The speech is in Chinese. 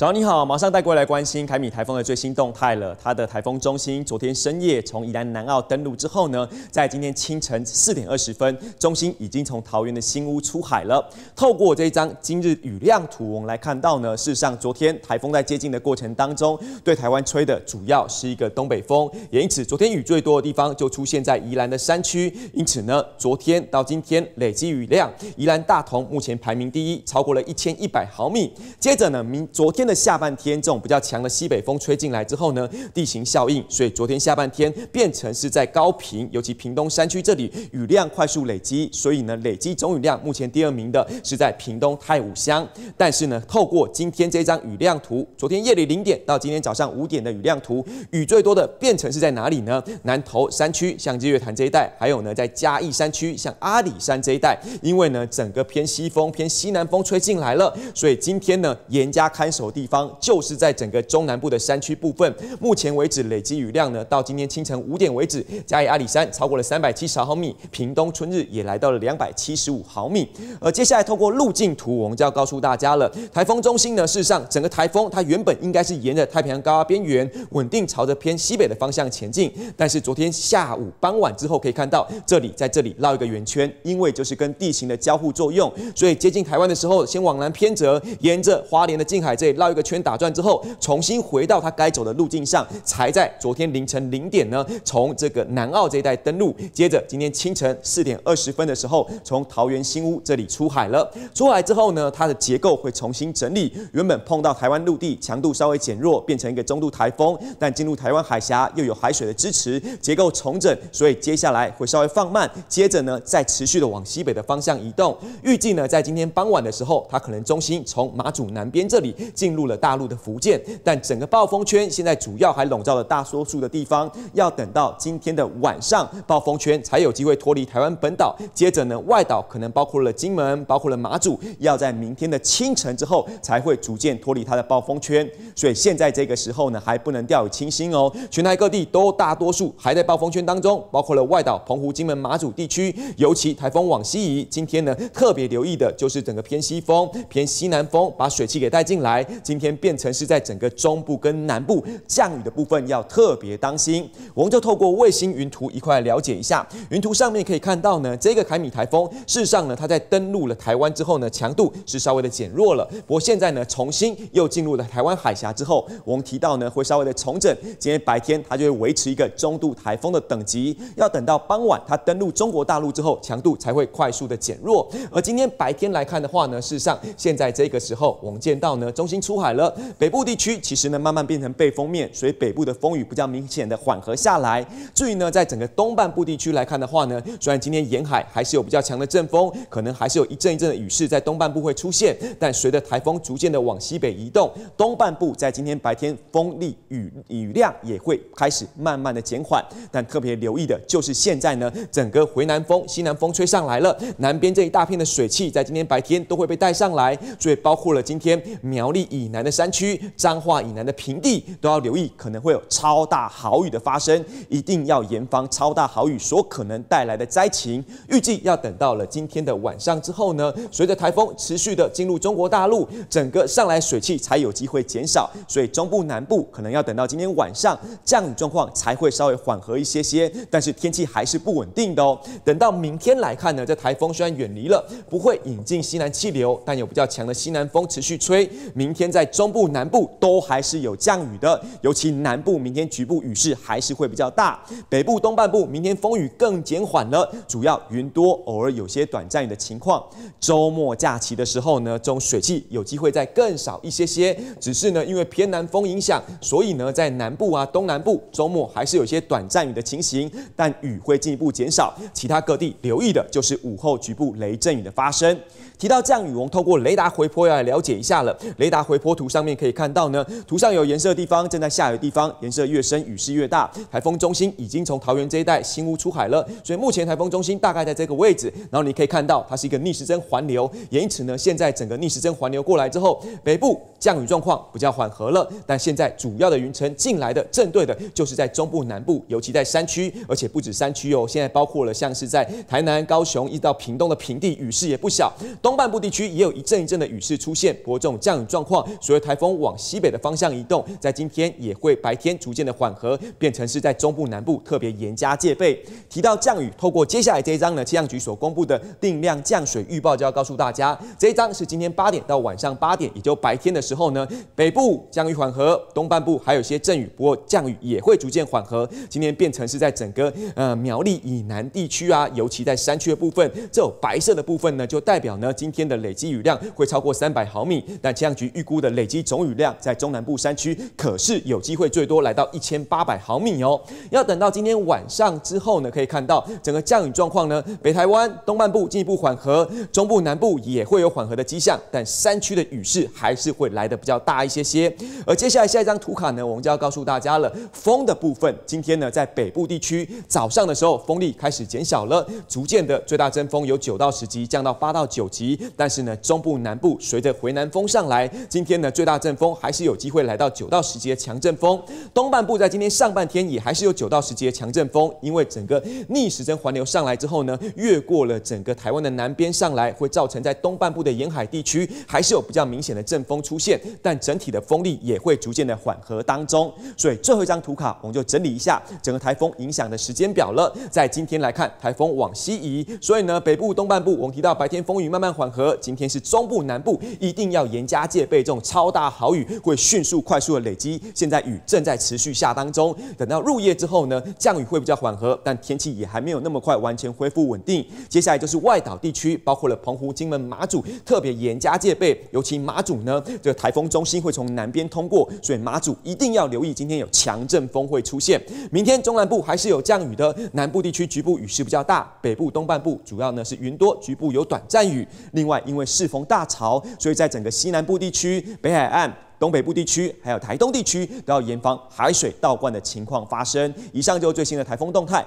早上你好，马上带过来关心凯米台风的最新动态了。它的台风中心昨天深夜从宜兰南澳登陆之后呢，在今天清晨四点二十分，中心已经从桃园的新屋出海了。透过这一张今日雨量图，我们来看到呢，事实上昨天台风在接近的过程当中，对台湾吹的主要是一个东北风，也因此昨天雨最多的地方就出现在宜兰的山区。因此呢，昨天到今天累积雨量，宜兰大同目前排名第一，超过了一千一百毫米。接着呢，明昨天的下半天这种比较强的西北风吹进来之后呢，地形效应，所以昨天下半天变成是在高平，尤其屏东山区这里雨量快速累积，所以呢累积总雨量目前第二名的是在屏东太武乡。但是呢，透过今天这张雨量图，昨天夜里零点到今天早上五点的雨量图，雨最多的变成是在哪里呢？南投山区，像日月潭这一带，还有呢在嘉义山区，像阿里山这一带，因为呢整个偏西风、偏西南风吹进来了，所以今天呢严加看守地。地方就是在整个中南部的山区部分，目前为止累积雨量呢，到今天清晨五点为止，嘉义阿里山超过了三百七十毫米，屏东春日也来到了两百七十五毫米。而接下来透过路径图，我们就要告诉大家了。台风中心呢，事实上整个台风它原本应该是沿着太平洋高压边缘，稳定朝着偏西北的方向前进，但是昨天下午傍晚之后，可以看到这里在这里绕一个圆圈，因为就是跟地形的交互作用，所以接近台湾的时候，先往南偏折，沿着华莲的近海这里。绕一个圈打转之后，重新回到它该走的路径上，才在昨天凌晨零点呢，从这个南澳这一带登陆。接着今天清晨四点二十分的时候，从桃园新屋这里出海了。出海之后呢，它的结构会重新整理。原本碰到台湾陆地，强度稍微减弱，变成一个中度台风。但进入台湾海峡又有海水的支持，结构重整，所以接下来会稍微放慢。接着呢，再持续的往西北的方向移动。预计呢，在今天傍晚的时候，它可能中心从马祖南边这里进。进入了大陆的福建，但整个暴风圈现在主要还笼罩了大多数的地方，要等到今天的晚上，暴风圈才有机会脱离台湾本岛。接着呢，外岛可能包括了金门，包括了马祖，要在明天的清晨之后，才会逐渐脱离它的暴风圈。所以现在这个时候呢，还不能掉以轻心哦。全台各地都大多数还在暴风圈当中，包括了外岛澎湖、金门、马祖地区。尤其台风往西移，今天呢特别留意的就是整个偏西风、偏西南风，把水汽给带进来。今天变成是在整个中部跟南部降雨的部分要特别当心。我们就透过卫星云图一块了解一下，云图上面可以看到呢，这个凯米台风事实上呢，它在登陆了台湾之后呢，强度是稍微的减弱了。不过现在呢，重新又进入了台湾海峡之后，我们提到呢，会稍微的重整。今天白天它就会维持一个中度台风的等级，要等到傍晚它登陆中国大陆之后，强度才会快速的减弱。而今天白天来看的话呢，事实上现在这个时候我们见到呢，中心出海了，北部地区其实呢慢慢变成背风面，所以北部的风雨比较明显的缓和下来。至于呢，在整个东半部地区来看的话呢，虽然今天沿海还是有比较强的阵风，可能还是有一阵一阵的雨势在东半部会出现，但随着台风逐渐的往西北移动，东半部在今天白天风力雨雨量也会开始慢慢的减缓。但特别留意的就是现在呢，整个回南风、西南风吹上来了，南边这一大片的水汽在今天白天都会被带上来，所以包括了今天苗栗以。以南的山区、彰化以南的平地都要留意，可能会有超大豪雨的发生，一定要严防超大豪雨所可能带来的灾情。预计要等到了今天的晚上之后呢，随着台风持续的进入中国大陆，整个上来水汽才有机会减少，所以中部南部可能要等到今天晚上降雨状况才会稍微缓和一些些，但是天气还是不稳定的哦。等到明天来看呢，这台风虽然远离了，不会引进西南气流，但有比较强的西南风持续吹，明天。在中部、南部都还是有降雨的，尤其南部明天局部雨势还是会比较大。北部东半部明天风雨更减缓了，主要云多，偶尔有些短暂雨的情况。周末假期的时候呢，这种水汽有机会再更少一些些。只是呢，因为偏南风影响，所以呢，在南部啊、东南部周末还是有些短暂雨的情形，但雨会进一步减少。其他各地留意的就是午后局部雷阵雨的发生。提到降雨我们透过雷达回波要来了解一下了。雷达回波图上面可以看到呢，图上有颜色的地方正在下雨的地方，颜色越深雨势越大。台风中心已经从桃园这一带新屋出海了，所以目前台风中心大概在这个位置。然后你可以看到它是一个逆时针环流，也因此呢，现在整个逆时针环流过来之后，北部降雨状况比较缓和了。但现在主要的云层进来的正对的就是在中部南部，尤其在山区，而且不止山区哦，现在包括了像是在台南、高雄一直到屏东的平地，雨势也不小。东半部地区也有一阵一阵的雨势出现，这种降雨状况，随着台风往西北的方向移动，在今天也会白天逐渐的缓和，变成是在中部南部特别严加戒备。提到降雨，透过接下来这一张呢，气象局所公布的定量降水预报就要告诉大家，这一张是今天八点到晚上八点，也就白天的时候呢，北部降雨缓和，东半部还有一些阵雨，不过降雨也会逐渐缓和。今天变成是在整个呃苗栗以南地区啊，尤其在山区的部分，这种白色的部分呢，就代表呢。今天的累积雨量会超过三百毫米，但气象局预估的累积总雨量在中南部山区可是有机会最多来到一千八百毫米哦。要等到今天晚上之后呢，可以看到整个降雨状况呢，北台湾、东半部进一步缓和，中部南部也会有缓和的迹象，但山区的雨势还是会来的比较大一些些。而接下来下一张图卡呢，我们就要告诉大家了，风的部分，今天呢在北部地区早上的时候风力开始减小了，逐渐的最大阵风由九到十级降到八到九级。但是呢，中部南部随着回南风上来，今天呢最大阵风还是有机会来到九到十级的强阵风。东半部在今天上半天也还是有九到十级的强阵风，因为整个逆时针环流上来之后呢，越过了整个台湾的南边上来，会造成在东半部的沿海地区还是有比较明显的阵风出现，但整体的风力也会逐渐的缓和当中。所以最后一张图卡，我们就整理一下整个台风影响的时间表了。在今天来看，台风往西移，所以呢北部东半部我们提到白天风雨慢慢。缓和，今天是中部南部一定要严加戒备，这种超大豪雨会迅速快速的累积。现在雨正在持续下当中，等到入夜之后呢，降雨会比较缓和，但天气也还没有那么快完全恢复稳定。接下来就是外岛地区，包括了澎湖、金门、马祖，特别严加戒备。尤其马祖呢，这个台风中心会从南边通过，所以马祖一定要留意，今天有强阵风会出现。明天中南部还是有降雨的，南部地区局部雨势比较大，北部东半部主要呢是云多，局部有短暂雨。另外，因为适逢大潮，所以在整个西南部地区、北海岸、东北部地区，还有台东地区，都要严防海水倒灌的情况发生。以上就是最新的台风动态。